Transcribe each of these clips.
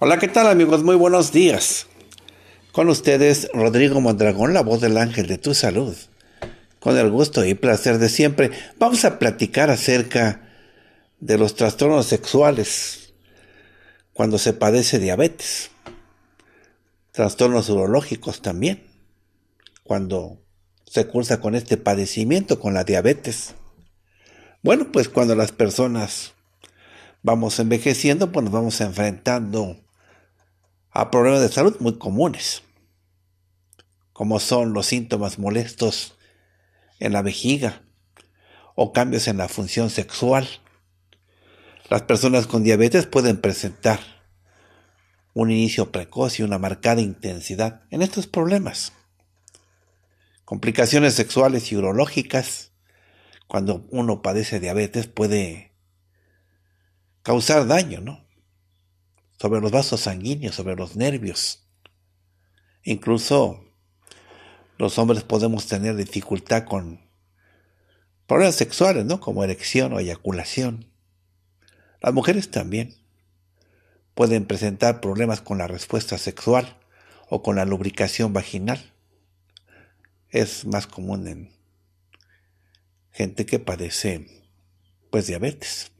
Hola, ¿qué tal amigos? Muy buenos días. Con ustedes Rodrigo Mondragón, la voz del ángel de tu salud. Con el gusto y placer de siempre, vamos a platicar acerca de los trastornos sexuales cuando se padece diabetes, trastornos urológicos también, cuando se cursa con este padecimiento, con la diabetes. Bueno, pues cuando las personas vamos envejeciendo, pues nos vamos enfrentando a problemas de salud muy comunes, como son los síntomas molestos en la vejiga o cambios en la función sexual. Las personas con diabetes pueden presentar un inicio precoz y una marcada intensidad en estos problemas. Complicaciones sexuales y urológicas, cuando uno padece diabetes, puede causar daño, ¿no? sobre los vasos sanguíneos, sobre los nervios. Incluso los hombres podemos tener dificultad con problemas sexuales, ¿no? Como erección o eyaculación. Las mujeres también pueden presentar problemas con la respuesta sexual o con la lubricación vaginal. Es más común en gente que padece pues diabetes.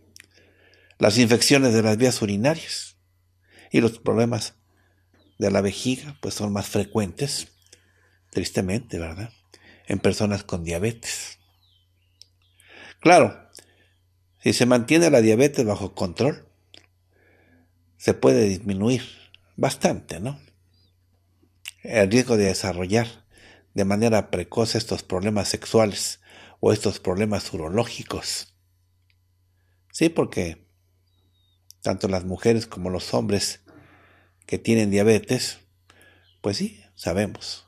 Las infecciones de las vías urinarias. Y los problemas de la vejiga pues son más frecuentes, tristemente, ¿verdad? En personas con diabetes. Claro, si se mantiene la diabetes bajo control, se puede disminuir bastante, ¿no? El riesgo de desarrollar de manera precoz estos problemas sexuales o estos problemas urológicos. Sí, porque tanto las mujeres como los hombres que tienen diabetes, pues sí, sabemos,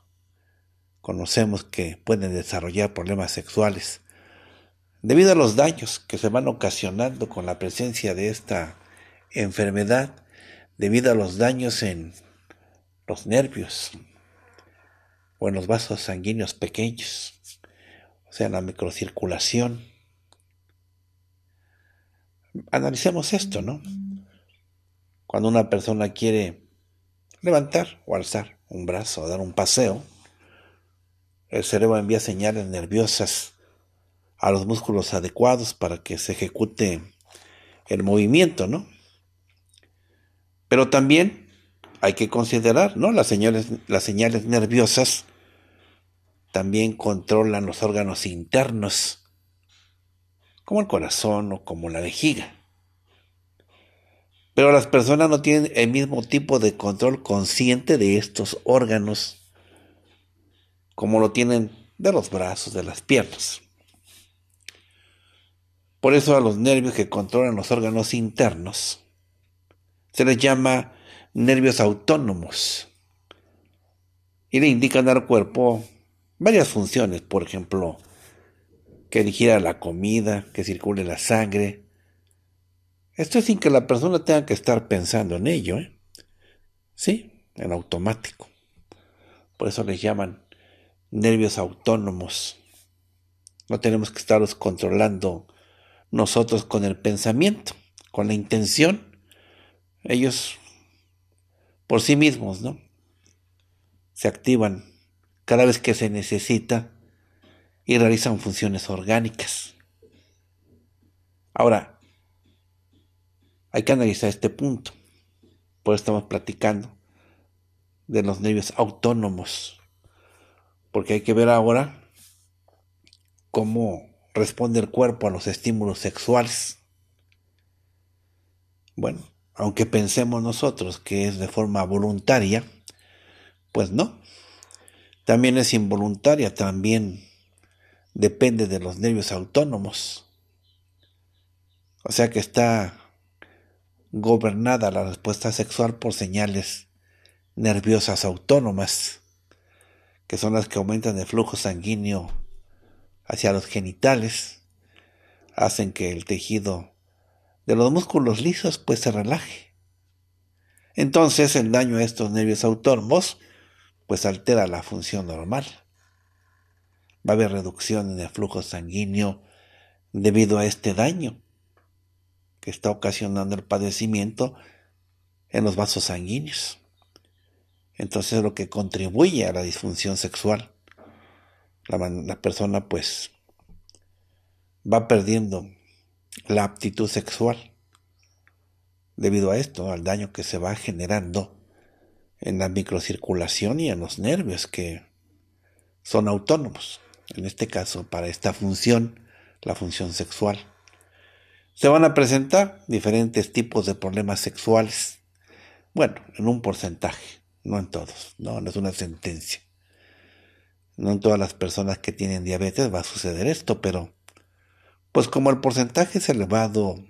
conocemos que pueden desarrollar problemas sexuales debido a los daños que se van ocasionando con la presencia de esta enfermedad, debido a los daños en los nervios o en los vasos sanguíneos pequeños, o sea, la microcirculación analicemos esto, ¿no? Cuando una persona quiere levantar o alzar un brazo o dar un paseo, el cerebro envía señales nerviosas a los músculos adecuados para que se ejecute el movimiento, ¿no? Pero también hay que considerar, ¿no? Las señales, las señales nerviosas también controlan los órganos internos como el corazón o como la vejiga. Pero las personas no tienen el mismo tipo de control consciente de estos órganos como lo tienen de los brazos, de las piernas. Por eso a los nervios que controlan los órganos internos se les llama nervios autónomos y le indican al cuerpo varias funciones, por ejemplo, que digiera la comida, que circule la sangre. Esto es sin que la persona tenga que estar pensando en ello. ¿eh? Sí, en automático. Por eso les llaman nervios autónomos. No tenemos que estarlos controlando nosotros con el pensamiento, con la intención. Ellos por sí mismos, ¿no? Se activan cada vez que se necesita y realizan funciones orgánicas. Ahora, hay que analizar este punto. Por eso estamos platicando de los nervios autónomos. Porque hay que ver ahora cómo responde el cuerpo a los estímulos sexuales. Bueno, aunque pensemos nosotros que es de forma voluntaria, pues no. También es involuntaria, también depende de los nervios autónomos. O sea que está gobernada la respuesta sexual por señales nerviosas autónomas, que son las que aumentan el flujo sanguíneo hacia los genitales, hacen que el tejido de los músculos lisos pues se relaje. Entonces el daño a estos nervios autónomos pues altera la función normal va a haber reducción en el flujo sanguíneo debido a este daño que está ocasionando el padecimiento en los vasos sanguíneos. Entonces lo que contribuye a la disfunción sexual, la, persona pues va perdiendo la aptitud sexual debido a esto, al daño que se va generando en la microcirculación y en los nervios que son autónomos en este caso para esta función, la función sexual. Se van a presentar diferentes tipos de problemas sexuales. Bueno, en un porcentaje, no en todos, no, es una sentencia. No en todas las personas que tienen diabetes va a suceder esto, pero pues como el porcentaje es elevado,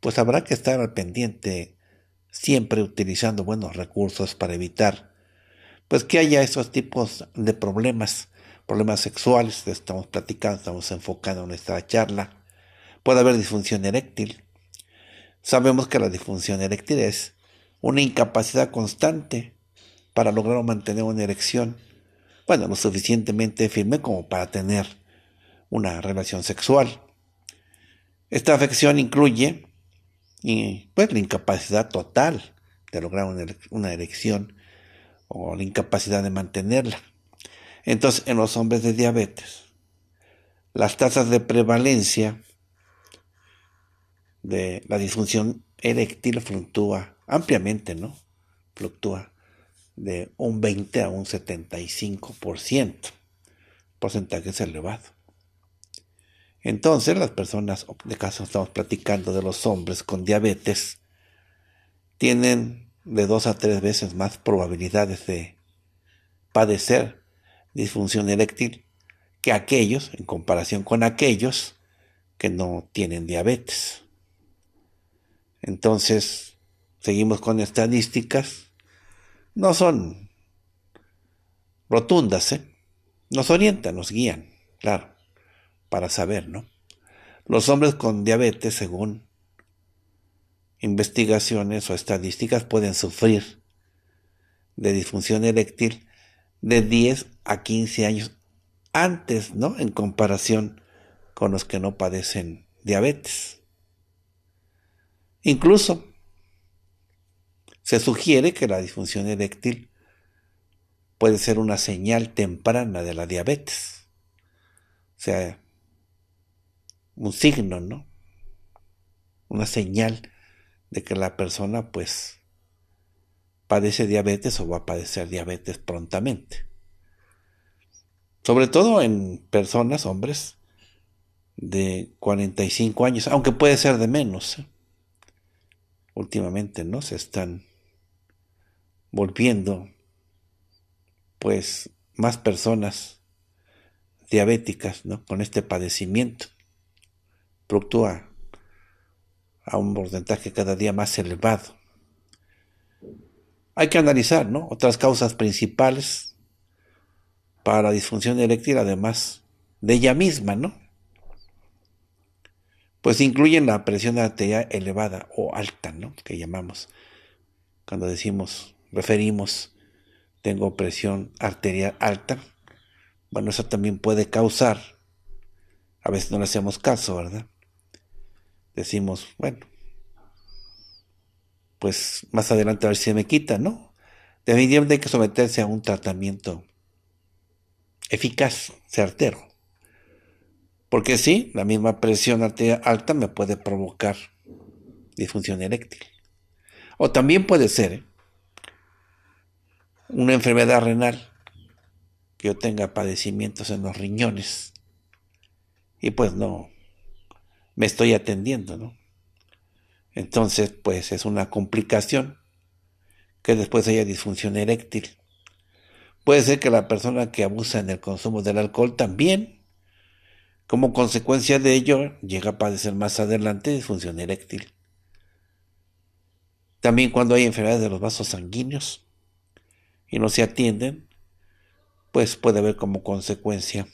pues habrá que estar al pendiente siempre utilizando buenos recursos para evitar pues que haya esos tipos de problemas problemas sexuales, estamos platicando, estamos enfocando en charla. Puede haber disfunción eréctil. Sabemos que la disfunción eréctil es una incapacidad constante para lograr o mantener una erección, bueno, lo suficientemente firme como para tener una relación sexual. Esta afección incluye pues, la incapacidad total de lograr una erección o la incapacidad de mantenerla. Entonces, en los hombres de diabetes, las tasas de prevalencia de la disfunción eréctil fluctúa ampliamente, ¿no? Fluctúa de un 20 a un 75%, porcentaje es elevado. Entonces, las personas, de caso estamos platicando de los hombres con diabetes, tienen de dos a tres veces más probabilidades de padecer disfunción eréctil que aquellos, en comparación con aquellos que no tienen diabetes. Entonces, seguimos con estadísticas. No son rotundas, ¿eh? Nos orientan, nos guían, claro, para saber, ¿no? Los hombres con diabetes, según investigaciones o estadísticas, pueden sufrir de disfunción eréctil de 10 a 15 años antes, ¿no? En comparación con los que no padecen diabetes. Incluso se sugiere que la disfunción eréctil puede ser una señal temprana de la diabetes. O sea, un signo, ¿no? Una señal de que la persona pues padece diabetes o va a padecer diabetes prontamente. Sobre todo en personas, hombres, de 45 años, aunque puede ser de menos. ¿eh? Últimamente, ¿no? Se están volviendo, pues, más personas diabéticas, ¿no? Con este padecimiento. Fluctúa a un porcentaje cada día más elevado. Hay que analizar ¿no? otras causas principales para la disfunción eréctil, además de ella misma, ¿no? Pues incluyen la presión arterial elevada o alta, ¿no? Que llamamos cuando decimos, referimos, tengo presión arterial alta. Bueno, eso también puede causar, a veces no le hacemos caso, ¿verdad? Decimos, bueno, pues más adelante a ver si me quita, ¿no? Definitivamente hay que someterse a un tratamiento eficaz, certero. Porque sí, la misma presión arterial alta me puede provocar disfunción eréctil. O también puede ser ¿eh? una enfermedad renal, que yo tenga padecimientos en los riñones. Y pues no, me estoy atendiendo, ¿no? Entonces, pues es una complicación que después haya disfunción eréctil. Puede ser que la persona que abusa en el consumo del alcohol también, como consecuencia de ello, llega a padecer más adelante disfunción eréctil. También cuando hay enfermedades de los vasos sanguíneos y no se atienden, pues puede haber como consecuencia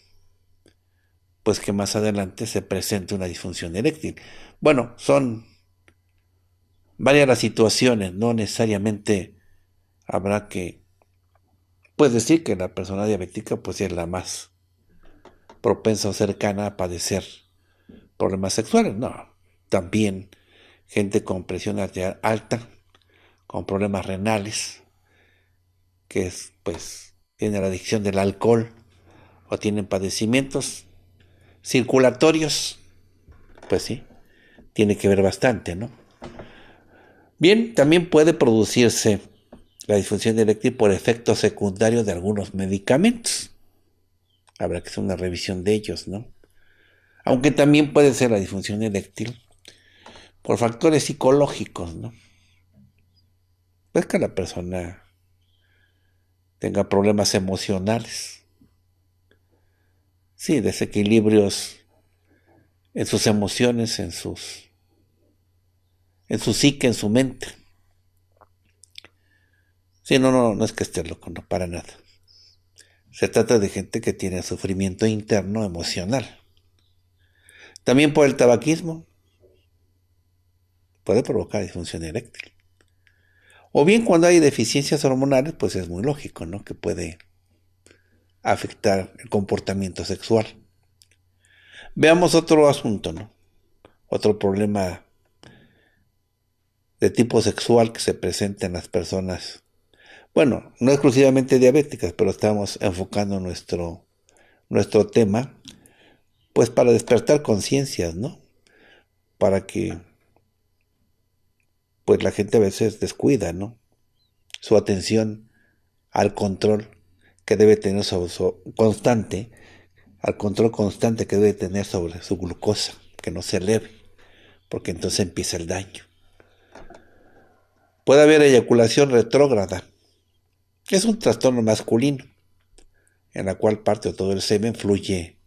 pues que más adelante se presente una disfunción eréctil. Bueno, son varias las situaciones, no necesariamente habrá que, pues decir que la persona diabética pues es la más propensa o cercana a padecer problemas sexuales, no, también gente con presión arterial alta, con problemas renales, que es, pues tiene la adicción del alcohol o tienen padecimientos circulatorios, pues sí, tiene que ver bastante, ¿no? Bien, también puede producirse la disfunción eréctil por efectos secundarios de algunos medicamentos. Habrá que hacer una revisión de ellos, ¿no? Aunque también puede ser la disfunción eréctil por factores psicológicos, ¿no? Pues que la persona tenga problemas emocionales. Sí, desequilibrios en sus emociones, en sus en su psique, en su mente. Sí, no, no, no es que esté loco, no, para nada. Se trata de gente que tiene sufrimiento interno emocional. También por el tabaquismo puede provocar disfunción eréctil. O bien cuando hay deficiencias hormonales, pues es muy lógico, ¿no? Que puede afectar el comportamiento sexual. Veamos otro asunto, ¿no? Otro problema de tipo sexual que se presenta en las personas. Bueno, no exclusivamente diabéticas, pero estamos enfocando nuestro, nuestro tema, pues para despertar conciencias, ¿no? Para que, pues la gente a veces descuida, ¿no? Su atención al control que debe tener sobre constante, al control constante que debe tener sobre su glucosa, que no se eleve, porque entonces empieza el daño. Puede haber eyaculación retrógrada. Es un trastorno masculino, en la cual parte o todo el semen fluye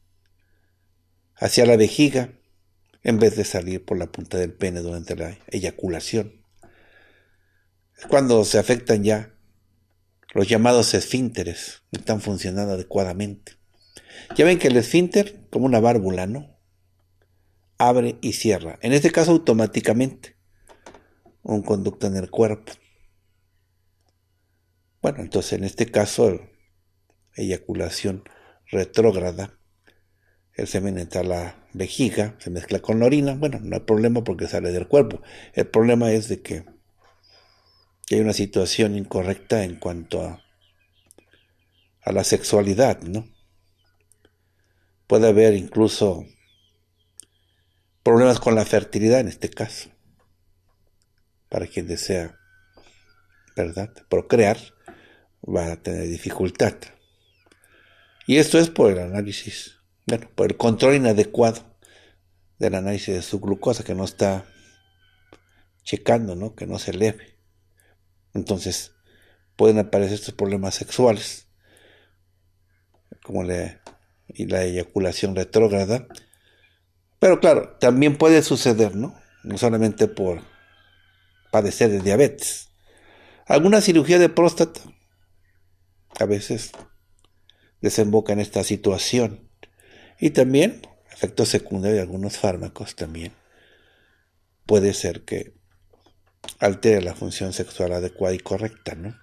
hacia la vejiga en vez de salir por la punta del pene durante la eyaculación. Es cuando se afectan ya los llamados esfínteres, no están funcionando adecuadamente. Ya ven que el esfínter, como una válvula, ¿no? Abre y cierra, en este caso automáticamente un conducto en el cuerpo. Bueno, entonces en este caso, eyaculación retrógrada, el semen entra a la vejiga, se mezcla con la orina, bueno, no hay problema porque sale del cuerpo. El problema es de que, que hay una situación incorrecta en cuanto a, a la sexualidad, ¿no? Puede haber incluso problemas con la fertilidad en este caso para quien desea, ¿verdad? Procrear va a tener dificultad. Y esto es por el análisis, bueno, por el control inadecuado del análisis de su glucosa que no está checando, ¿no? Que no se eleve. Entonces, pueden aparecer estos problemas sexuales, como la, y la eyaculación retrógrada. Pero claro, también puede suceder, ¿no? No solamente por padecer de diabetes. Alguna cirugía de próstata a veces desemboca en esta situación. Y también efecto secundario de algunos fármacos también puede ser que altere la función sexual adecuada y correcta, ¿no?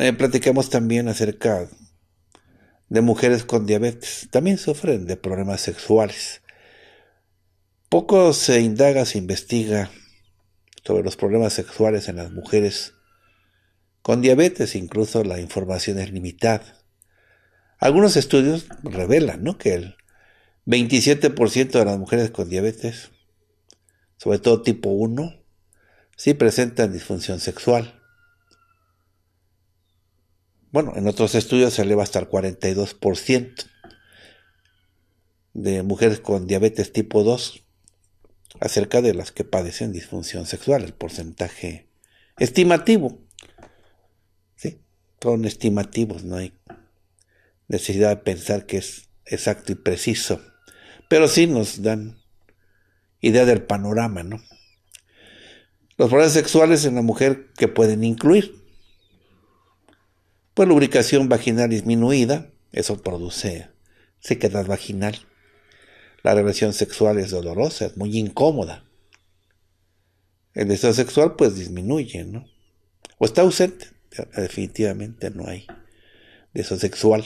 Eh, platicamos también acerca de mujeres con diabetes. También sufren de problemas sexuales. Poco se indaga, se investiga sobre los problemas sexuales en las mujeres con diabetes, incluso la información es limitada. Algunos estudios revelan que el 27% de las mujeres con diabetes, sobre todo tipo 1, sí presentan disfunción sexual. Bueno, en otros estudios se eleva hasta el 42% de mujeres con diabetes tipo 2 acerca de las que padecen disfunción sexual, el porcentaje estimativo. Son estimativos, no hay necesidad de pensar que es exacto y preciso, pero sí nos dan idea del panorama, ¿no? Los problemas sexuales en la mujer que pueden incluir, pues lubricación vaginal disminuida, eso produce sequedad vaginal la relación sexual es dolorosa, es muy incómoda. El deseo sexual pues disminuye, ¿no? O está ausente, definitivamente no hay deseo sexual.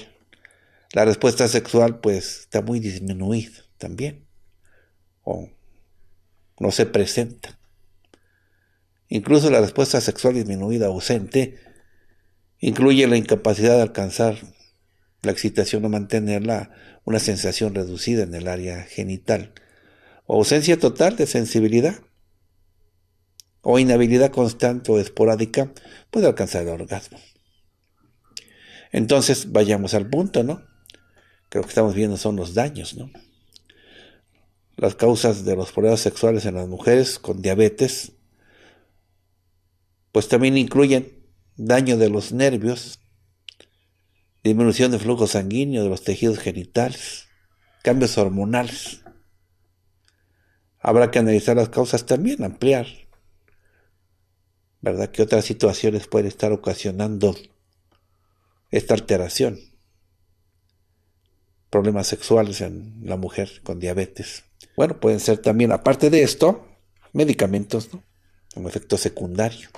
La respuesta sexual pues está muy disminuida también. O no se presenta. Incluso la respuesta sexual disminuida ausente incluye la incapacidad de alcanzar la excitación o mantenerla una sensación reducida en el área genital. O ausencia total de sensibilidad. O inhabilidad constante o esporádica puede alcanzar el orgasmo. Entonces, vayamos al punto, ¿no? Creo que estamos viendo son los daños, ¿no? Las causas de los problemas sexuales en las mujeres con diabetes, pues también incluyen daño de los nervios, disminución de flujo sanguíneo de los tejidos genitales, cambios hormonales. Habrá que analizar las causas también, ampliar. ¿Verdad? ¿Qué otras situaciones pueden estar ocasionando esta alteración? Problemas sexuales en la mujer con diabetes. Bueno, pueden ser también, aparte de esto, medicamentos, ¿no? Como efecto secundario.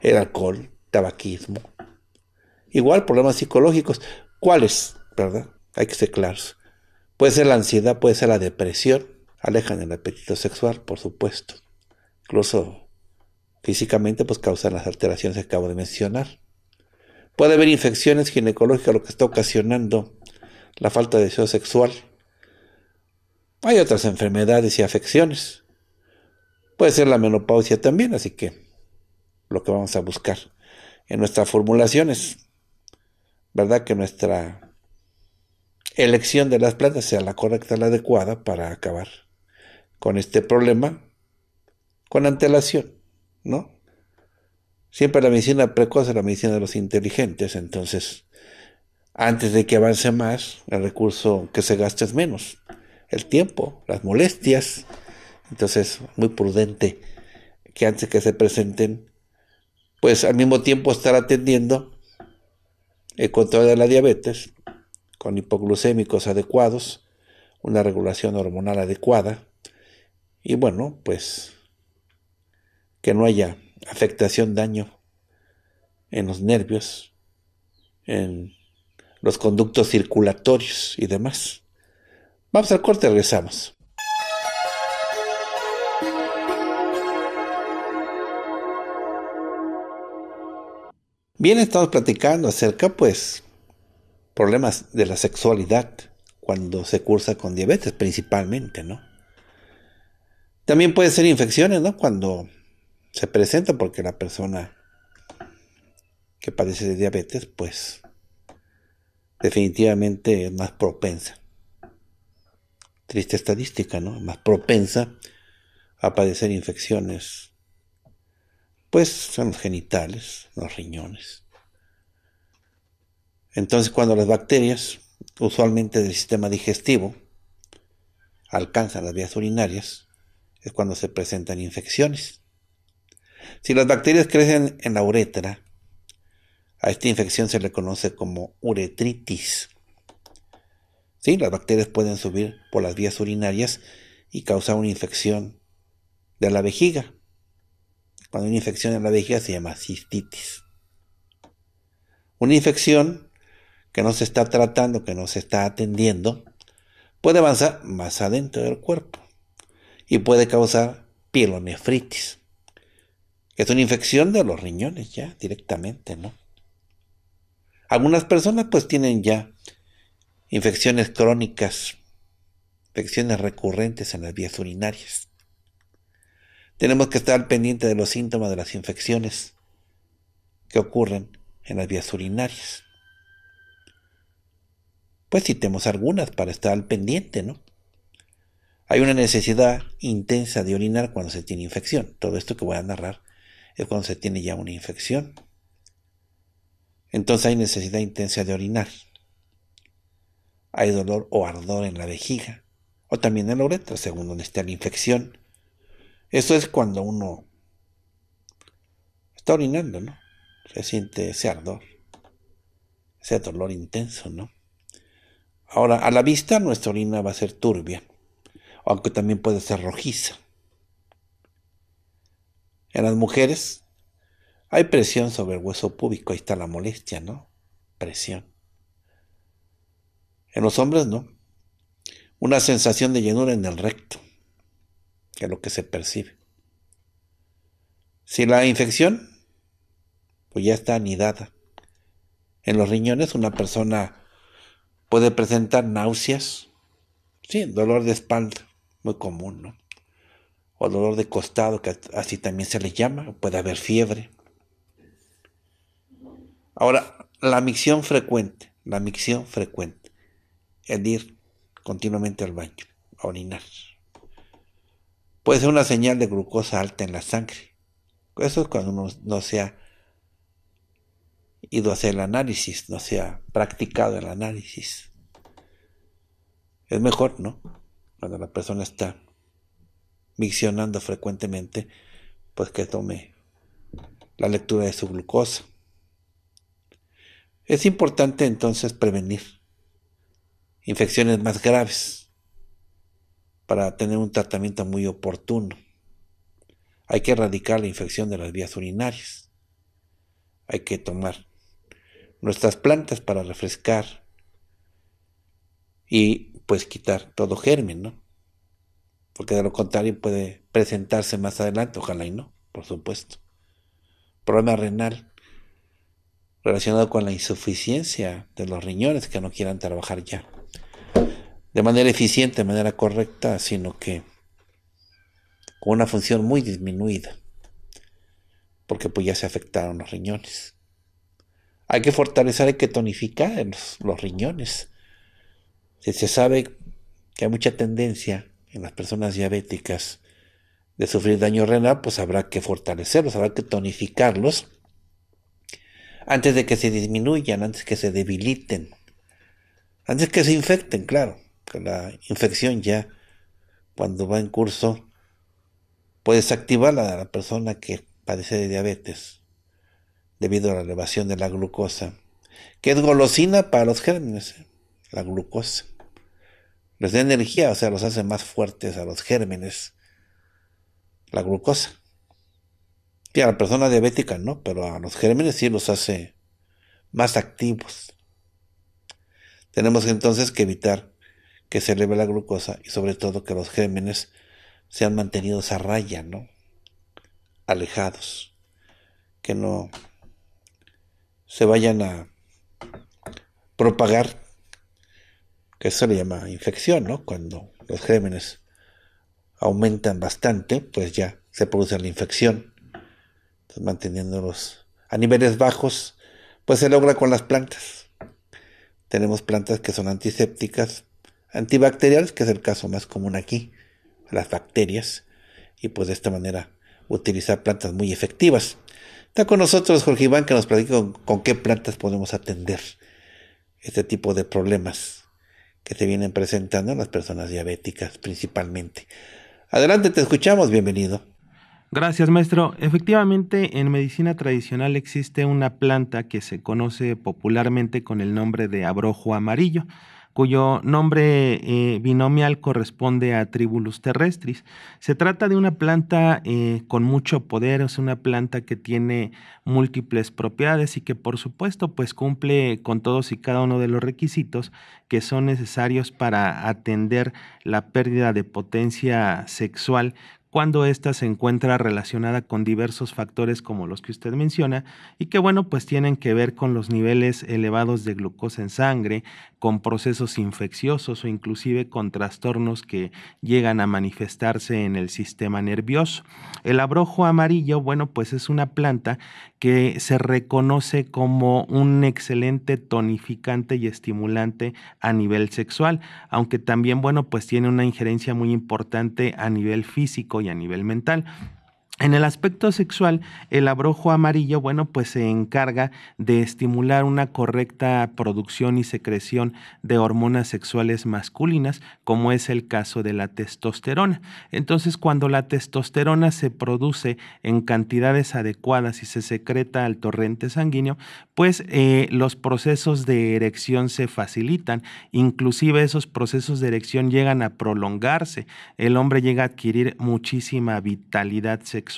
El alcohol, tabaquismo, Igual problemas psicológicos. ¿Cuáles? ¿Verdad? Hay que ser claros. Puede ser la ansiedad, puede ser la depresión. Alejan el apetito sexual, por supuesto. Incluso físicamente, pues causan las alteraciones que acabo de mencionar. Puede haber infecciones ginecológicas, lo que está ocasionando la falta de deseo sexual. Hay otras enfermedades y afecciones. Puede ser la menopausia también, así que lo que vamos a buscar en nuestras formulaciones es ¿verdad? Que nuestra elección de las plantas sea la correcta, la adecuada para acabar con este problema con antelación, ¿no? Siempre la medicina precoz es la medicina de los inteligentes, entonces antes de que avance más, el recurso que se gaste es menos, el tiempo, las molestias, entonces muy prudente que antes que se presenten, pues al mismo tiempo estar atendiendo el control de la diabetes con hipoglucémicos adecuados, una regulación hormonal adecuada y bueno, pues que no haya afectación, daño en los nervios, en los conductos circulatorios y demás. Vamos al corte, regresamos. Bien, estamos platicando acerca, pues, problemas de la sexualidad cuando se cursa con diabetes principalmente, ¿no? También puede ser infecciones, ¿no? Cuando se presenta porque la persona que padece de diabetes, pues, definitivamente es más propensa. Triste estadística, ¿no? Más propensa a padecer infecciones pues son los genitales, los riñones. Entonces cuando las bacterias, usualmente del sistema digestivo, alcanzan las vías urinarias, es cuando se presentan infecciones. Si las bacterias crecen en la uretra, a esta infección se le conoce como uretritis. ¿Sí? Las bacterias pueden subir por las vías urinarias y causar una infección de la vejiga, cuando una infección en la vejiga se llama cistitis. Una infección que no se está tratando, que no se está atendiendo, puede avanzar más adentro del cuerpo y puede causar pielonefritis, es una infección de los riñones ya directamente, ¿no? Algunas personas pues tienen ya infecciones crónicas, infecciones recurrentes en las vías urinarias. Tenemos que estar al pendiente de los síntomas de las infecciones que ocurren en las vías urinarias. Pues citemos algunas para estar al pendiente, ¿no? Hay una necesidad intensa de orinar cuando se tiene infección. Todo esto que voy a narrar es cuando se tiene ya una infección. Entonces hay necesidad intensa de orinar. Hay dolor o ardor en la vejiga o también en la uretra, según donde esté la infección. Eso es cuando uno está orinando, ¿no? Se siente ese ardor, ese dolor intenso, ¿no? Ahora, a la vista nuestra orina va a ser turbia, aunque también puede ser rojiza. En las mujeres hay presión sobre el hueso púbico, ahí está la molestia, ¿no? Presión. En los hombres no. Una sensación de llenura en el recto que lo que se percibe. Si la infección, pues ya está anidada. En los riñones una persona puede presentar náuseas, sí, dolor de espalda, muy común, ¿no? O dolor de costado, que así también se le llama, puede haber fiebre. Ahora, la micción frecuente, la micción frecuente, el ir continuamente al baño, a orinar puede ser una señal de glucosa alta en la sangre. Eso es cuando uno no se ha ido a hacer el análisis, no se ha practicado el análisis. Es mejor, ¿no? Cuando la persona está miccionando frecuentemente, pues que tome la lectura de su glucosa. Es importante entonces prevenir infecciones más graves para tener un tratamiento muy oportuno. Hay que erradicar la infección de las vías urinarias. Hay que tomar nuestras plantas para refrescar y pues quitar todo germen, ¿no? Porque de lo contrario puede presentarse más adelante, ojalá y no, por supuesto. Problema renal relacionado con la insuficiencia de los riñones que no quieran trabajar ya de manera eficiente, de manera correcta, sino que con una función muy disminuida, porque pues ya se afectaron los riñones. Hay que fortalecer, hay que tonificar los, riñones. Si se sabe que hay mucha tendencia en las personas diabéticas de sufrir daño renal, pues habrá que fortalecerlos, habrá que tonificarlos antes de que se disminuyan, antes que se debiliten, antes que se infecten, claro la infección ya, cuando va en curso, puede desactivarla a la persona que padece de diabetes debido a la elevación de la glucosa, que es golosina para los gérmenes, la glucosa. Les da energía, o sea, los hace más fuertes a los gérmenes, la glucosa. Y a la persona diabética no, pero a los gérmenes sí los hace más activos. Tenemos entonces que evitar que se eleve la glucosa y sobre todo que los gérmenes sean mantenidos a raya, ¿no? Alejados, que no se vayan a propagar, que eso se le llama infección, ¿no? Cuando los gérmenes aumentan bastante, pues ya se produce la infección. manteniéndolos a niveles bajos, pues se logra con las plantas. Tenemos plantas que son antisépticas, antibacteriales, que es el caso más común aquí, las bacterias, y pues de esta manera utilizar plantas muy efectivas. Está con nosotros Jorge Iván que nos platica con, con qué plantas podemos atender este tipo de problemas que se vienen presentando en las personas diabéticas principalmente. Adelante, te escuchamos, bienvenido. Gracias, maestro. Efectivamente, en medicina tradicional existe una planta que se conoce popularmente con el nombre de abrojo amarillo cuyo nombre eh, binomial corresponde a Tribulus terrestris. Se trata de una planta eh, con mucho poder, es una planta que tiene múltiples propiedades y que por supuesto pues cumple con todos y cada uno de los requisitos que son necesarios para atender la pérdida de potencia sexual cuando ésta se encuentra relacionada con diversos factores como los que usted menciona y que bueno, pues tienen que ver con los niveles elevados de glucosa en sangre, con procesos infecciosos o inclusive con trastornos que llegan a manifestarse en el sistema nervioso. El abrojo amarillo, bueno, pues es una planta que se reconoce como un excelente tonificante y estimulante a nivel sexual, aunque también bueno, pues tiene una injerencia muy importante a nivel físico y a nivel mental. En el aspecto sexual, el abrojo amarillo, bueno, pues se encarga de estimular una correcta producción y secreción de hormonas sexuales masculinas, como es el caso de la testosterona. Entonces, cuando la testosterona se produce en cantidades adecuadas y se secreta al torrente sanguíneo, pues eh, los procesos de erección se facilitan. Inclusive esos procesos de erección llegan a prolongarse. El hombre llega a adquirir muchísima vitalidad sexual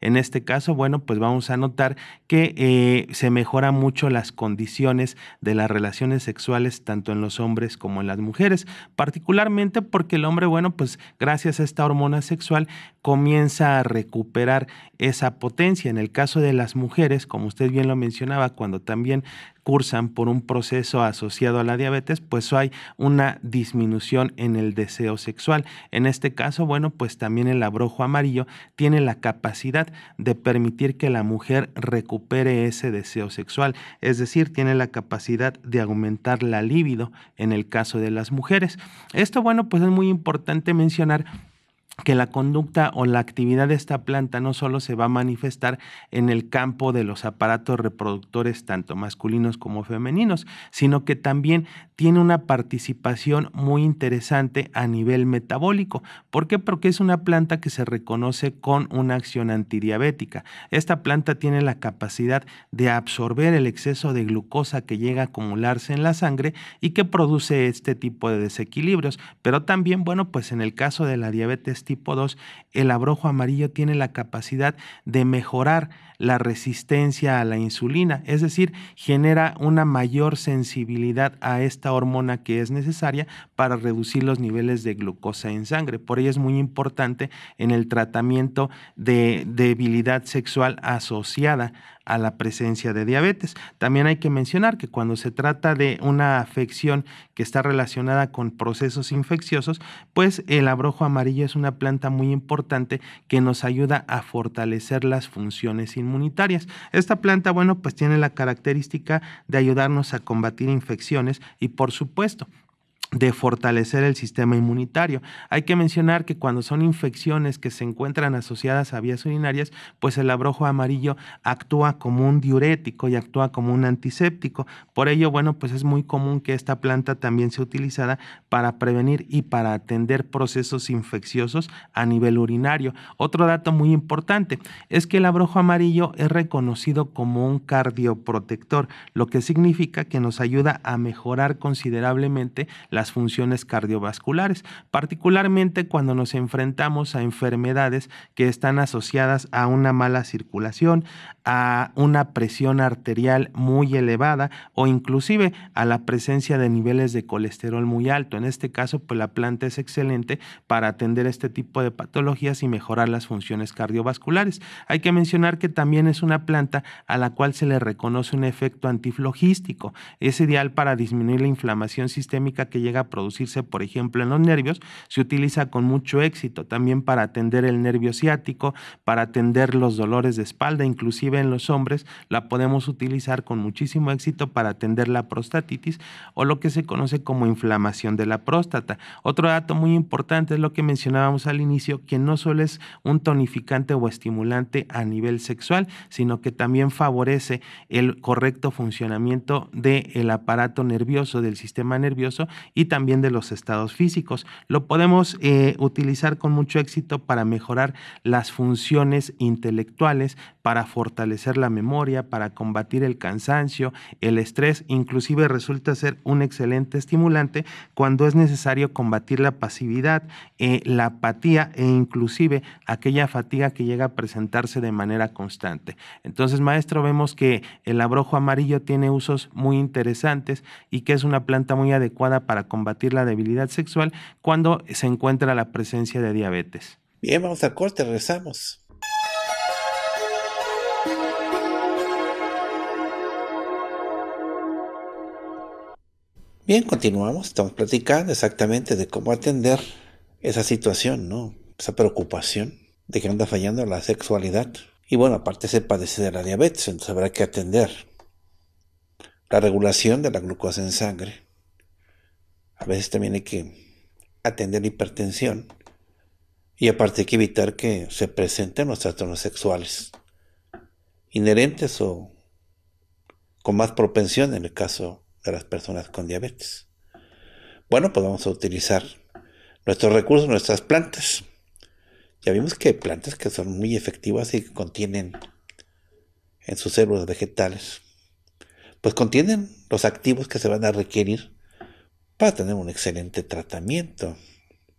en este caso, bueno, pues vamos a notar que eh, se mejora mucho las condiciones de las relaciones sexuales tanto en los hombres como en las mujeres, particularmente porque el hombre, bueno, pues gracias a esta hormona sexual comienza a recuperar esa potencia. En el caso de las mujeres, como usted bien lo mencionaba, cuando también cursan por un proceso asociado a la diabetes, pues hay una disminución en el deseo sexual. En este caso, bueno, pues también el abrojo amarillo tiene la capacidad de permitir que la mujer recupere recupere ese deseo sexual, es decir, tiene la capacidad de aumentar la libido en el caso de las mujeres. Esto, bueno, pues es muy importante mencionar que la conducta o la actividad de esta planta no solo se va a manifestar en el campo de los aparatos reproductores tanto masculinos como femeninos, sino que también tiene una participación muy interesante a nivel metabólico. ¿Por qué? Porque es una planta que se reconoce con una acción antidiabética. Esta planta tiene la capacidad de absorber el exceso de glucosa que llega a acumularse en la sangre y que produce este tipo de desequilibrios. Pero también, bueno, pues en el caso de la diabetes tipo 2, el abrojo amarillo tiene la capacidad de mejorar la resistencia a la insulina, es decir, genera una mayor sensibilidad a esta hormona que es necesaria para reducir los niveles de glucosa en sangre. Por ello es muy importante en el tratamiento de debilidad sexual asociada a la presencia de diabetes. También hay que mencionar que cuando se trata de una afección que está relacionada con procesos infecciosos, pues el abrojo amarillo es una planta muy importante que nos ayuda a fortalecer las funciones inmunitarias. Esta planta, bueno, pues tiene la característica de ayudarnos a combatir infecciones y por supuesto, de fortalecer el sistema inmunitario. Hay que mencionar que cuando son infecciones que se encuentran asociadas a vías urinarias, pues el abrojo amarillo actúa como un diurético y actúa como un antiséptico. Por ello, bueno, pues es muy común que esta planta también sea utilizada para prevenir y para atender procesos infecciosos a nivel urinario. Otro dato muy importante es que el abrojo amarillo es reconocido como un cardioprotector, lo que significa que nos ayuda a mejorar considerablemente la las funciones cardiovasculares, particularmente cuando nos enfrentamos a enfermedades que están asociadas a una mala circulación, a una presión arterial muy elevada o inclusive a la presencia de niveles de colesterol muy alto. En este caso, pues la planta es excelente para atender este tipo de patologías y mejorar las funciones cardiovasculares. Hay que mencionar que también es una planta a la cual se le reconoce un efecto antiflogístico. Es ideal para disminuir la inflamación sistémica que llega a producirse, por ejemplo, en los nervios. Se utiliza con mucho éxito también para atender el nervio ciático, para atender los dolores de espalda, inclusive en los hombres, la podemos utilizar con muchísimo éxito para atender la prostatitis o lo que se conoce como inflamación de la próstata. Otro dato muy importante es lo que mencionábamos al inicio, que no solo es un tonificante o estimulante a nivel sexual, sino que también favorece el correcto funcionamiento del aparato nervioso, del sistema nervioso y también de los estados físicos. Lo podemos eh, utilizar con mucho éxito para mejorar las funciones intelectuales, para fortalecer la memoria, para combatir el cansancio, el estrés, inclusive resulta ser un excelente estimulante cuando es necesario combatir la pasividad, eh, la apatía e inclusive aquella fatiga que llega a presentarse de manera constante. Entonces, maestro, vemos que el abrojo amarillo tiene usos muy interesantes y que es una planta muy adecuada para combatir la debilidad sexual cuando se encuentra la presencia de diabetes. Bien, vamos a corte, regresamos. Bien, continuamos, estamos platicando exactamente de cómo atender esa situación, ¿no? Esa preocupación de que anda fallando la sexualidad. Y bueno, aparte se padece de la diabetes, entonces habrá que atender la regulación de la glucosa en sangre. A veces también hay que atender la hipertensión. Y aparte hay que evitar que se presenten los trastornos sexuales inherentes o con más propensión en el caso de las personas con diabetes. Bueno, pues vamos a utilizar nuestros recursos, nuestras plantas. Ya vimos que hay plantas que son muy efectivas y que contienen en sus células vegetales, pues contienen los activos que se van a requerir para tener un excelente tratamiento,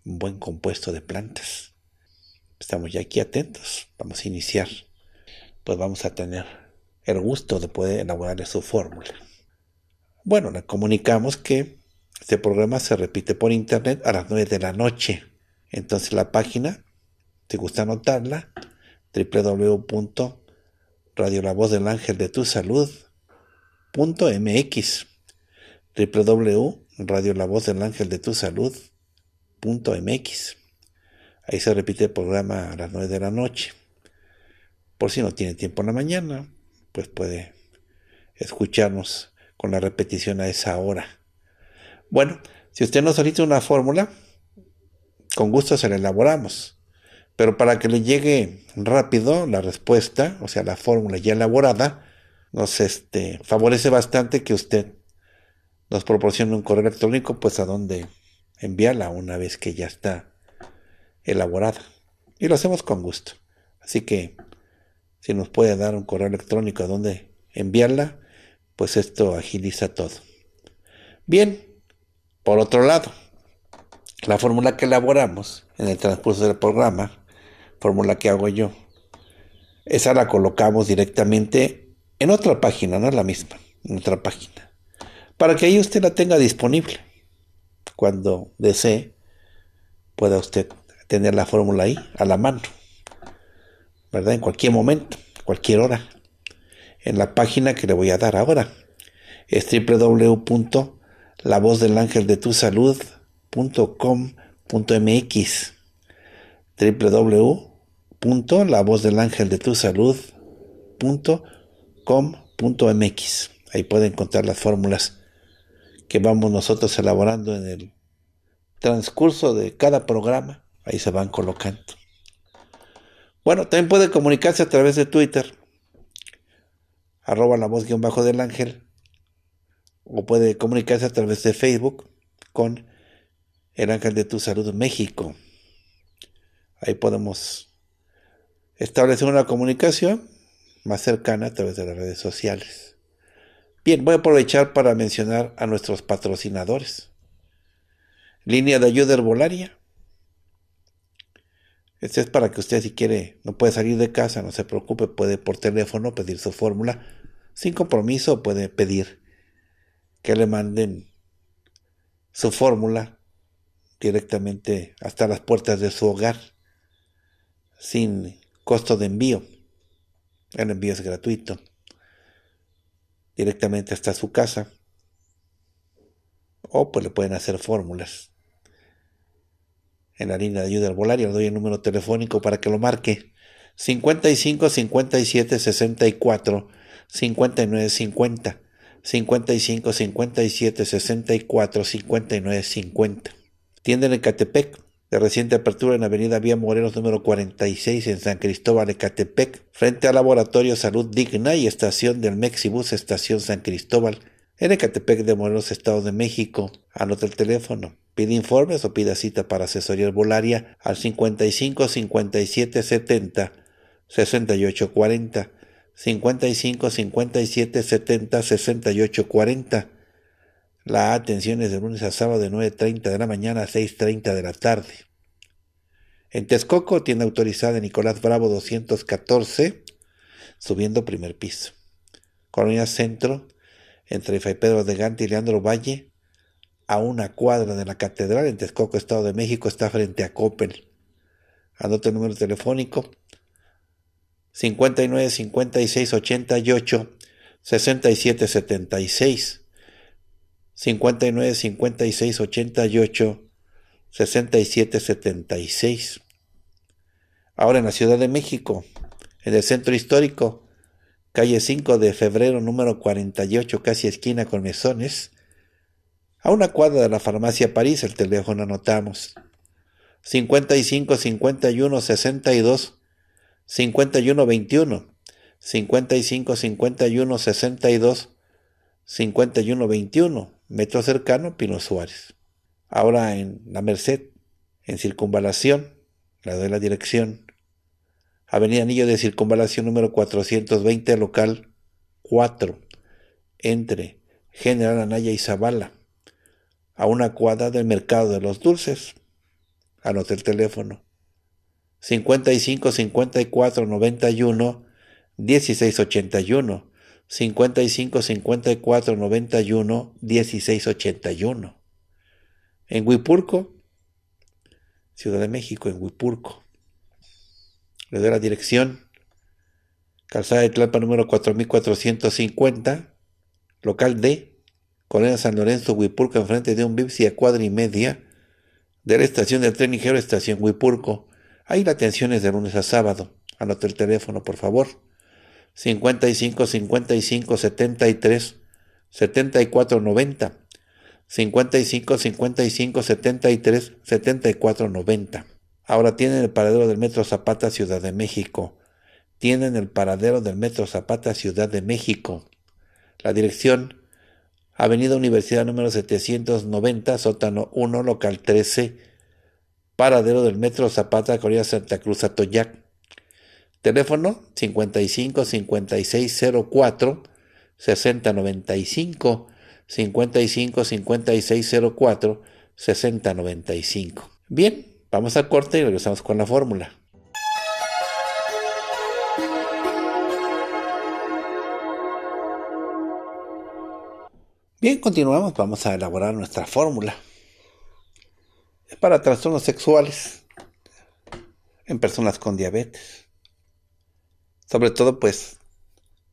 un buen compuesto de plantas. Estamos ya aquí atentos, vamos a iniciar, pues vamos a tener el gusto de poder elaborar su fórmula. Bueno, le comunicamos que este programa se repite por internet a las 9 de la noche. Entonces la página, te gusta anotarla, www.radiolavozdelangeldetusalud.mx www.radiolavozdelangeldetusalud.mx Ahí se repite el programa a las 9 de la noche. Por si no tiene tiempo en la mañana, pues puede escucharnos con la repetición a esa hora. Bueno, si usted nos solicita una fórmula, con gusto se la elaboramos. Pero para que le llegue rápido la respuesta, o sea, la fórmula ya elaborada, nos este, favorece bastante que usted nos proporcione un correo electrónico, pues a donde enviarla una vez que ya está elaborada. Y lo hacemos con gusto. Así que, si nos puede dar un correo electrónico a donde enviarla, pues esto agiliza todo. Bien, por otro lado, la fórmula que elaboramos en el transcurso del programa, fórmula que hago yo, esa la colocamos directamente en otra página, no es la misma, en otra página, para que ahí usted la tenga disponible. Cuando desee, pueda usted tener la fórmula ahí a la mano, ¿verdad? En cualquier momento, cualquier hora en la página que le voy a dar ahora. Es www.lavozdelangeldetusalud.com.mx www.lavozdelangeldetusalud.com.mx Ahí pueden encontrar las fórmulas que vamos nosotros elaborando en el transcurso de cada programa. Ahí se van colocando. Bueno, también puede comunicarse a través de Twitter arroba la voz guión bajo del ángel, o puede comunicarse a través de Facebook con el ángel de tu salud México. Ahí podemos establecer una comunicación más cercana a través de las redes sociales. Bien, voy a aprovechar para mencionar a nuestros patrocinadores. Línea de ayuda herbolaria este es para que usted si quiere, no puede salir de casa, no se preocupe, puede por teléfono pedir su fórmula. Sin compromiso puede pedir que le manden su fórmula directamente hasta las puertas de su hogar, sin costo de envío. El envío es gratuito, directamente hasta su casa. O pues le pueden hacer fórmulas en la línea de ayuda al volario. Le doy el número telefónico para que lo marque. 55 57 64 59 50. 55 57 64 59 50. Tienden en catepec de reciente apertura en avenida Vía Morenos, número 46 en San Cristóbal, catepec frente al Laboratorio Salud Digna y Estación del Mexibus, Estación San Cristóbal en Ecatepec de Morelos, Estado de México. Anota el teléfono. Pide informes o pida cita para asesoría volaria al 55 57 70 68 40. 55 57 70 68 40. La atención es de lunes a sábado de 9.30 de la mañana a 6.30 de la tarde. En Texcoco, tienda autorizada Nicolás Bravo 214, subiendo primer piso. Colonia Centro, entre Fray Pedro de Gante y Leandro Valle, a una cuadra de la catedral en Texcoco, Estado de México, está frente a Coppel. Anota el número telefónico 59 56 88 67 76 59 56 88 67 76 Ahora en la Ciudad de México, en el centro histórico, calle 5 de febrero número 48, casi esquina con mesones, a una cuadra de la farmacia París, el teléfono anotamos. 55 51 62 51 21 55 51 62 51 21 metro cercano Pino Suárez. Ahora en La Merced, en circunvalación, la de la dirección Avenida Anillo de Circunvalación número 420, local 4, entre General Anaya y Zabala, a una cuadra del Mercado de los Dulces. Anote el teléfono. 55 54 91 1681 55 54 91 16 En Huipurco, Ciudad de México, en Huipurco le doy la dirección. Calzada de Tlalpan número 4450, local D, Colonia San Lorenzo, Huipurco, enfrente de un Bipsi a cuadra y media de la estación del tren ligero, estación Huipurco. Ahí la atención es de lunes a sábado. anote el teléfono, por favor. 55 55 73 74 90. 55 55 73 74 90. Ahora tienen el paradero del Metro Zapata Ciudad de México. Tienen el paradero del Metro Zapata Ciudad de México. La dirección Avenida Universidad número 790, sótano 1, local 13, paradero del Metro Zapata, Correa Santa Cruz, Atoyac. Teléfono 55 5604 6095 55 5604 6095. Bien, Vamos a corte y regresamos con la fórmula. Bien, continuamos. Vamos a elaborar nuestra fórmula. Es para trastornos sexuales en personas con diabetes. Sobre todo, pues,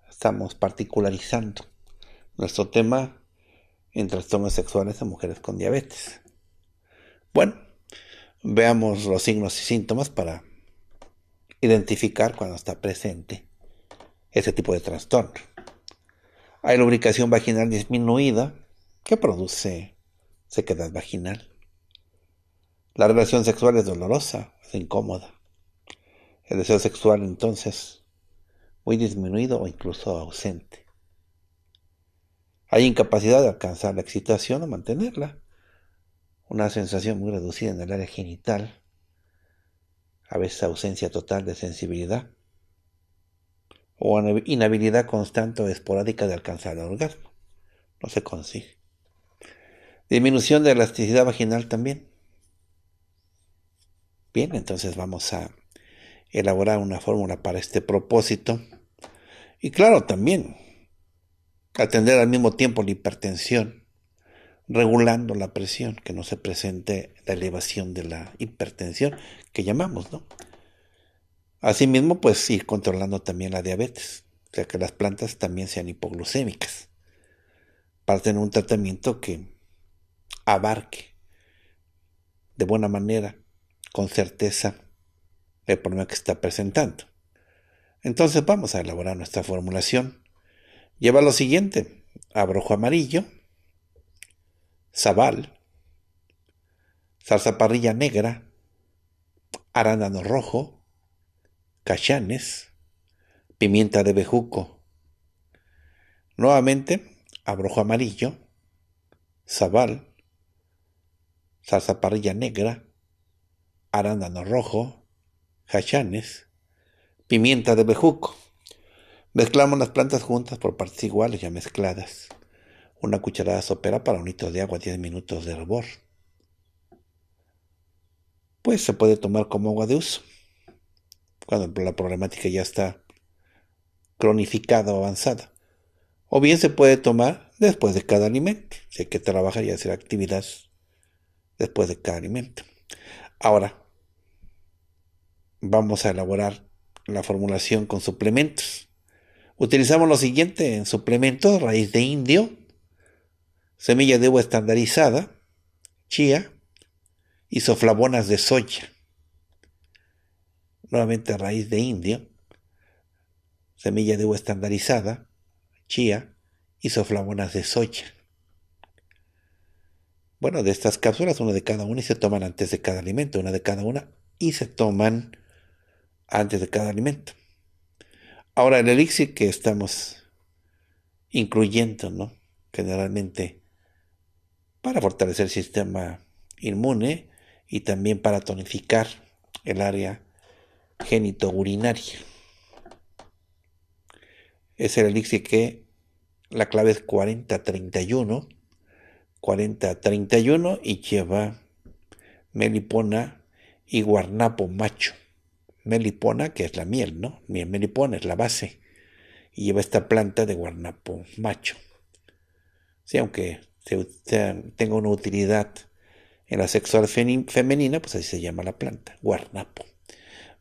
estamos particularizando nuestro tema en trastornos sexuales en mujeres con diabetes. Bueno, Veamos los signos y síntomas para identificar cuando está presente ese tipo de trastorno. Hay lubricación vaginal disminuida que produce sequedad vaginal. La relación sexual es dolorosa, es incómoda. El deseo sexual entonces muy disminuido o incluso ausente. Hay incapacidad de alcanzar la excitación o mantenerla una sensación muy reducida en el área genital, a veces ausencia total de sensibilidad o inhabilidad constante o esporádica de alcanzar el orgasmo. No se consigue. Disminución de elasticidad vaginal también. Bien, entonces vamos a elaborar una fórmula para este propósito. Y claro, también atender al mismo tiempo la hipertensión regulando la presión, que no se presente la elevación de la hipertensión, que llamamos, ¿no? Asimismo, pues ir controlando también la diabetes, o sea que las plantas también sean hipoglucémicas, para tener un tratamiento que abarque de buena manera, con certeza, el problema que está presentando. Entonces vamos a elaborar nuestra formulación. Lleva lo siguiente, abrojo amarillo, zabal, parrilla negra, arándano rojo, cachanes, pimienta de bejuco. Nuevamente, abrojo amarillo, zabal, parrilla negra, arándano rojo, cachanes, pimienta de bejuco. Mezclamos las plantas juntas por partes iguales ya mezcladas una cucharada sopera para un litro de agua 10 minutos de hervor. Pues se puede tomar como agua de uso. Cuando la problemática ya está cronificada o avanzada. O bien se puede tomar después de cada alimento. Si hay que trabajar y hacer actividades después de cada alimento. Ahora, vamos a elaborar la formulación con suplementos. Utilizamos lo siguiente en suplementos, raíz de indio, semilla de uva estandarizada, chía y de soya. Nuevamente raíz de indio, semilla de uva estandarizada, chía y de soya. Bueno, de estas cápsulas, una de cada una y se toman antes de cada alimento, una de cada una y se toman antes de cada alimento. Ahora, el elixir que estamos incluyendo, ¿no? Generalmente para fortalecer el sistema inmune y también para tonificar el área génito-urinaria. Es el elixir que la clave es 4031, 4031 y lleva melipona y guarnapo macho. Melipona, que es la miel, ¿no? Miel melipona es la base. Y lleva esta planta de guarnapo macho. Sí, aunque tenga una utilidad en la sexual femenina, pues así se llama la planta, guarnapo.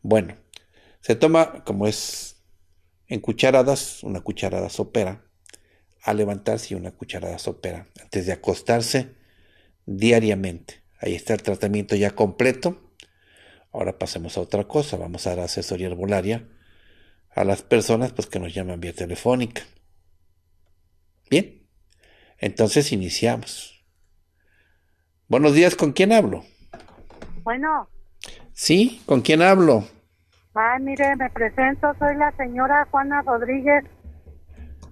Bueno, se toma como es en cucharadas, una cucharada sopera, a levantarse y una cucharada sopera antes de acostarse diariamente. Ahí está el tratamiento ya completo. Ahora pasemos a otra cosa, vamos a dar asesoría herbolaria a las personas pues, que nos llaman vía telefónica. Bien. Entonces iniciamos. Buenos días, ¿con quién hablo? Bueno. Sí, ¿con quién hablo? Ay, mire, me presento, soy la señora Juana Rodríguez.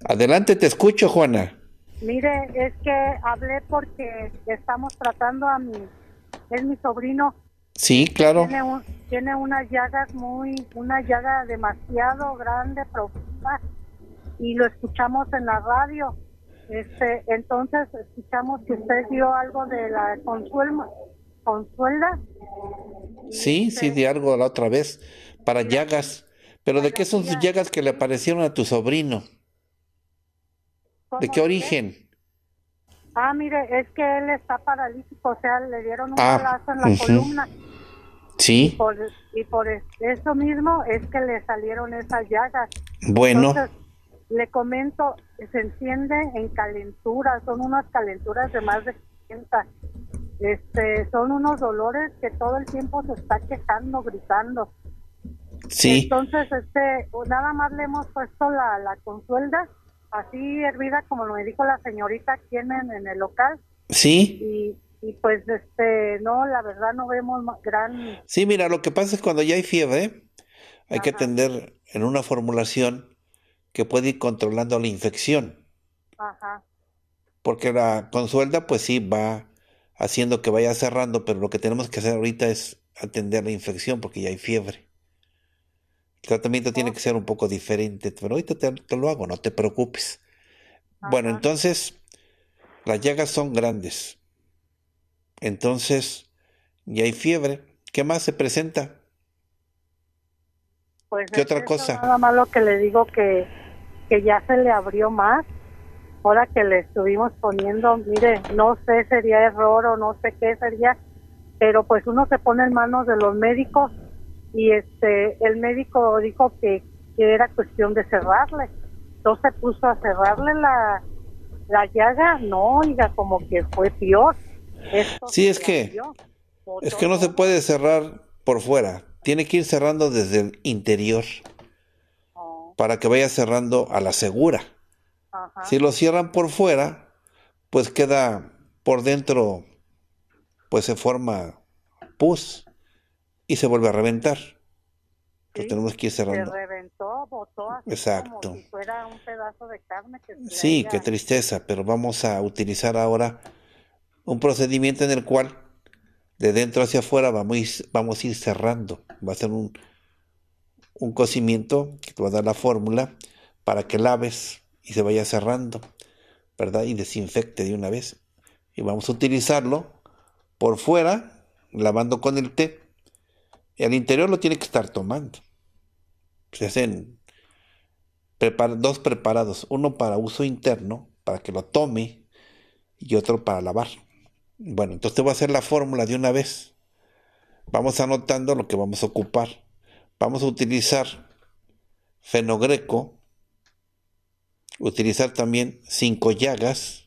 Adelante, te escucho, Juana. Mire, es que hablé porque estamos tratando a mi, es mi sobrino. Sí, claro. Tiene, tiene unas llagas muy, una llaga demasiado grande, profunda, y lo escuchamos en la radio. Este, entonces escuchamos que usted dio algo de la consuela. consuelda. Sí, sí, di algo la otra vez, para llagas. ¿Pero de qué son sus llagas que le aparecieron a tu sobrino? ¿De qué origen? Ah, mire, es que él está paralítico, o sea, le dieron un ah, en la columna. Sí. Y por, eso mismo es que le salieron esas llagas. Bueno. Le comento, se enciende en calentura, son unas calenturas de más de 50. Este, son unos dolores que todo el tiempo se está quejando, gritando. Sí. Entonces, este, nada más le hemos puesto la, la consuelda, así hervida como lo me dijo la señorita tienen en, el local. Sí. Y, pues este no la verdad no vemos gran sí mira lo que pasa es cuando ya hay fiebre hay que atender en una formulación que puede ir controlando la infección. Ajá. Porque la consuelda pues sí, va haciendo que vaya cerrando, pero lo que tenemos que hacer ahorita es atender la infección porque ya hay fiebre. El tratamiento tiene que ser un poco diferente, pero ahorita te, lo hago, no te preocupes. Bueno, entonces, las llagas son grandes. Entonces, ya hay fiebre. ¿Qué más se presenta? Pues ¿Qué otra cosa? Nada más que le digo que que ya se le abrió más. Ahora que le estuvimos poniendo, mire, no sé, sería error o no sé qué sería, pero pues uno se pone en manos de los médicos y este el médico dijo que, era cuestión de cerrarle. Entonces puso a cerrarle la, llaga, no, oiga, como que fue peor. sí, es que, es que no se puede cerrar por fuera, tiene que ir cerrando desde el interior para que vaya cerrando a la segura. Si lo cierran por fuera, pues queda por dentro, pues se forma pus y se vuelve a reventar. lo tenemos que ir cerrando. Se reventó, botó Exacto. un pedazo de carne sí, qué tristeza, pero vamos a utilizar ahora un procedimiento en el cual de dentro hacia afuera vamos, vamos a ir cerrando. Va a ser un, un cocimiento que te va a dar la fórmula para que laves y se vaya cerrando, ¿verdad? Y desinfecte de una vez. Y vamos a utilizarlo por fuera, lavando con el té. Y al interior lo tiene que estar tomando. Se hacen dos preparados, uno para uso interno, para que lo tome, y otro para lavar. Bueno, entonces te voy a hacer la fórmula de una vez. Vamos anotando lo que vamos a ocupar. Vamos a utilizar fenogreco, utilizar también cinco llagas,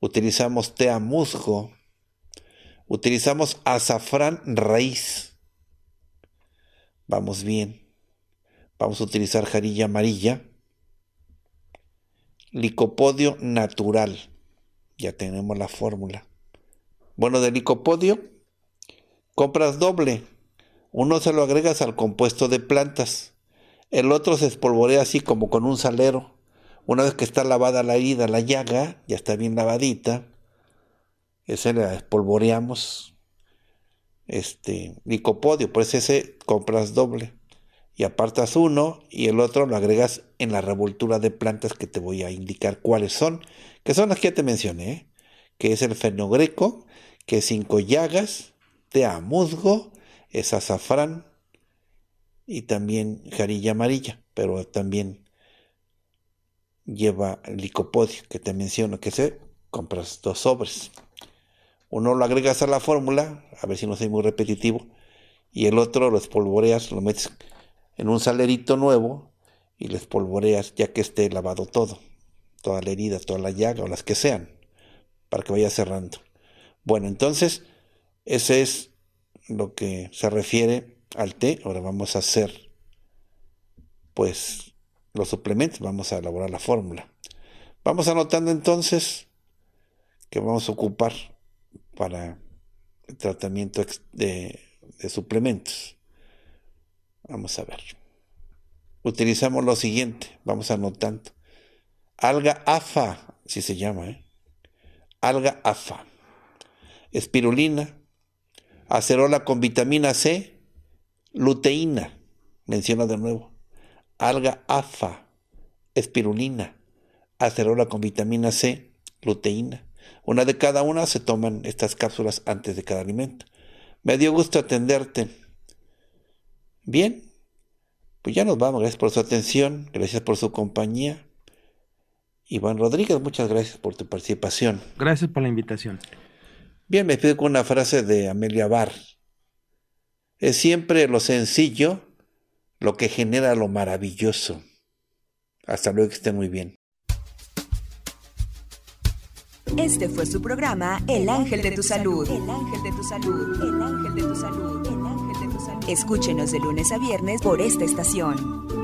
utilizamos tea musgo, utilizamos azafrán raíz. Vamos bien. Vamos a utilizar jarilla amarilla, licopodio natural. Ya tenemos la fórmula. Bueno, de licopodio, compras doble. Uno se lo agregas al compuesto de plantas. El otro se espolvorea así como con un salero. Una vez que está lavada la herida, la llaga, ya está bien lavadita, ese la espolvoreamos. Este, licopodio, pues ese compras doble. Y apartas uno y el otro lo agregas en la revoltura de plantas que te voy a indicar cuáles son, que son las que ya te mencioné, ¿eh? que es el fenogreco, que es cinco llagas, te musgo, es azafrán y también jarilla amarilla, pero también lleva licopodio, que te menciono que se compras dos sobres. Uno lo agregas a la fórmula, a ver si no soy muy repetitivo, y el otro lo espolvoreas, lo metes en un salerito nuevo y lo espolvoreas ya que esté lavado todo, toda la herida, toda la llaga o las que sean, para que vaya cerrando. Bueno, entonces, ese es lo que se refiere al té, ahora vamos a hacer pues los suplementos, vamos a elaborar la fórmula. Vamos anotando entonces que vamos a ocupar para el tratamiento de, suplementos. Vamos a ver. Utilizamos lo siguiente, vamos anotando. Alga afa, si se llama, ¿eh? Alga afa. Espirulina, acerola con vitamina C, luteína, menciona de nuevo, alga afa, espirulina, acerola con vitamina C, luteína. Una de cada una se toman estas cápsulas antes de cada alimento. Me dio gusto atenderte. Bien, pues ya nos vamos. Gracias por su atención, gracias por su compañía. Iván Rodríguez, muchas gracias por tu participación. Gracias por la invitación. Bien, me pido con una frase de Amelia Barr. Es siempre lo sencillo lo que genera lo maravilloso. Hasta luego, que estén muy bien. Este fue su programa El Ángel de tu Salud. El Ángel de tu Salud. El Ángel de tu Salud. El Ángel de tu Salud. Escúchenos de lunes a viernes por esta estación.